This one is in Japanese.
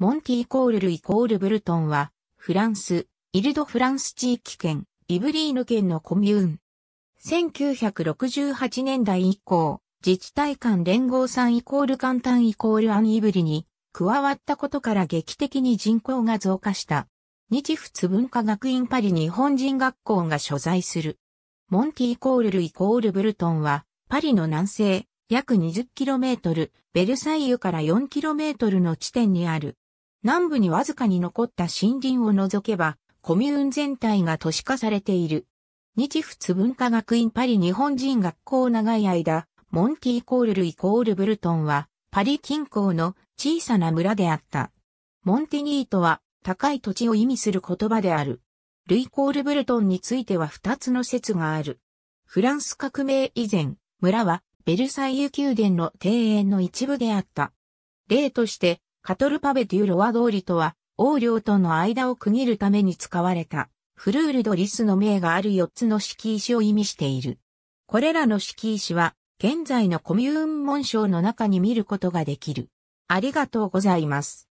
モンティイコールルイコールブルトンは、フランス、イルドフランス地域圏、イブリーヌ県のコミューン。1968年代以降、自治体間連合産イコール簡単イコールアンイブリに加わったことから劇的に人口が増加した。日仏文化学院パリ日本人学校が所在する。モンティイコールルイコールブルトンは、パリの南西、約 20km、ベルサイユから 4km の地点にある、南部にわずかに残った森林を除けば、コミューン全体が都市化されている。日仏文化学院パリ日本人学校長い間、モンティコールルイコールブルトンは、パリ近郊の小さな村であった。モンティニートは、高い土地を意味する言葉である。ルイコールブルトンについては二つの説がある。フランス革命以前、村はベルサイユ宮殿の庭園の一部であった。例として、カトルパベデューロワ通りとは、王領との間を区切るために使われた、フルールドリスの名がある4つの敷石を意味している。これらの敷石は、現在のコミューン紋章の中に見ることができる。ありがとうございます。